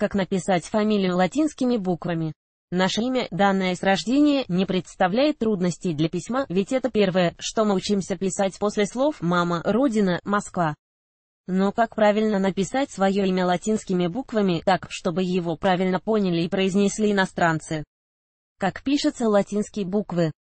как написать фамилию латинскими буквами. Наше имя, данное с рождения, не представляет трудностей для письма, ведь это первое, что мы учимся писать после слов «мама», «родина», «Москва». Но как правильно написать свое имя латинскими буквами, так, чтобы его правильно поняли и произнесли иностранцы? Как пишутся латинские буквы?